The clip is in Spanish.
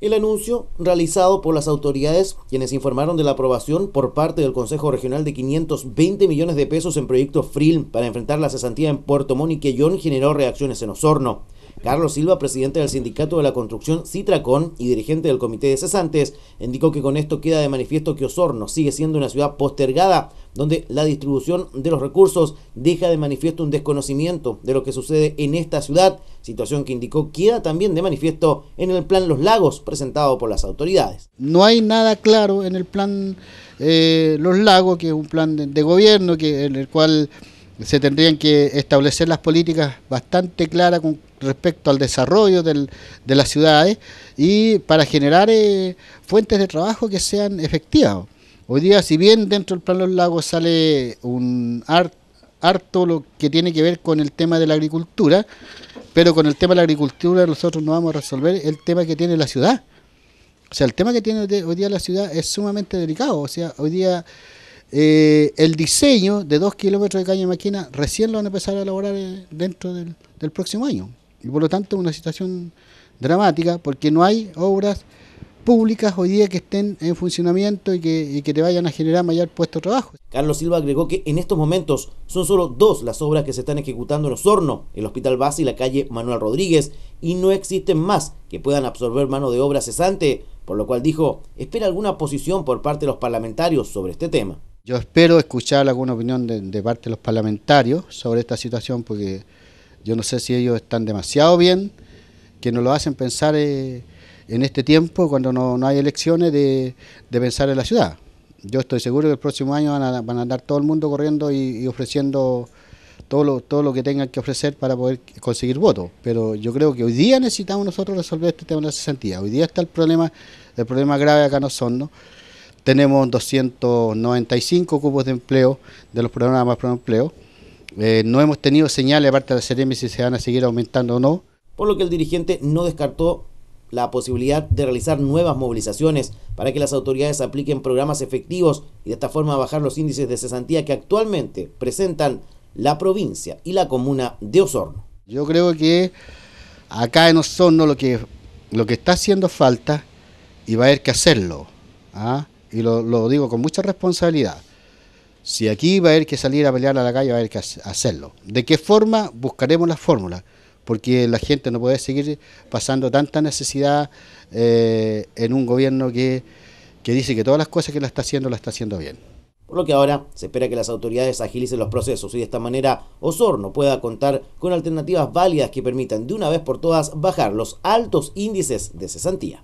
El anuncio realizado por las autoridades, quienes informaron de la aprobación por parte del Consejo Regional de 520 millones de pesos en proyectos FRIL para enfrentar la cesantía en Puerto Mónica y generó reacciones en Osorno. Carlos Silva, presidente del Sindicato de la Construcción Citracón y dirigente del Comité de Cesantes, indicó que con esto queda de manifiesto que Osorno sigue siendo una ciudad postergada, donde la distribución de los recursos deja de manifiesto un desconocimiento de lo que sucede en esta ciudad situación que indicó queda también de manifiesto en el plan Los Lagos presentado por las autoridades. No hay nada claro en el plan eh, Los Lagos, que es un plan de, gobierno que, en el cual se tendrían que establecer las políticas bastante claras con respecto al desarrollo de las ciudades y para generar eh, fuentes de trabajo que sean efectivas. Hoy día, si bien dentro del Plan Los Lagos sale un harto lo que tiene que ver con el tema de la agricultura, pero con el tema de la agricultura nosotros no vamos a resolver el tema que tiene la ciudad. O sea, el tema que tiene hoy día la ciudad es sumamente delicado. O sea, hoy día eh, el diseño de dos kilómetros de caña de máquina recién lo van a empezar a elaborar eh, dentro del, próximo año. Y por lo tanto, una situación dramática porque no hay obras públicas hoy día que estén en funcionamiento y que, te vayan a generar mayor puesto de trabajo. Carlos Silva agregó que en estos momentos son solo dos las obras que se están ejecutando en Osorno, el Hospital Base y la calle Manuel Rodríguez, y no existen más que puedan absorber mano de obra cesante, por lo cual dijo, espera alguna posición por parte de los parlamentarios sobre este tema. Yo espero escuchar alguna opinión de, parte de los parlamentarios sobre esta situación, porque yo no sé si ellos están demasiado bien, que nos lo hacen pensar... Eh, en este tiempo, cuando no, hay elecciones, de, pensar en la ciudad. Yo estoy seguro que el próximo año van a, andar todo el mundo corriendo y, ofreciendo todo lo, todo lo que tengan que ofrecer para poder conseguir votos. Pero yo creo que hoy día necesitamos nosotros resolver este tema de la cesantía. Hoy día está el problema, el problema grave acá en ¿no?... Tenemos 295 cupos de empleo de los programas para empleo. Eh, no hemos tenido señales aparte de la CEREMI si se van a seguir aumentando o no. Por lo que el dirigente no descartó la posibilidad de realizar nuevas movilizaciones para que las autoridades apliquen programas efectivos y de esta forma bajar los índices de cesantía que actualmente presentan la provincia y la comuna de Osorno. Yo creo que acá en Osorno lo que, lo que está haciendo falta y va a haber que hacerlo, ¿ah? y lo, lo digo con mucha responsabilidad, si aquí va a haber que salir a pelear a la calle, va a haber que hacerlo. ¿De qué forma? Buscaremos la fórmula porque la gente no puede seguir pasando tanta necesidad eh, en un gobierno que, que dice que todas las cosas que la está haciendo, la está haciendo bien. Por lo que ahora se espera que las autoridades agilicen los procesos y de esta manera Osorno pueda contar con alternativas válidas que permitan de una vez por todas bajar los altos índices de cesantía.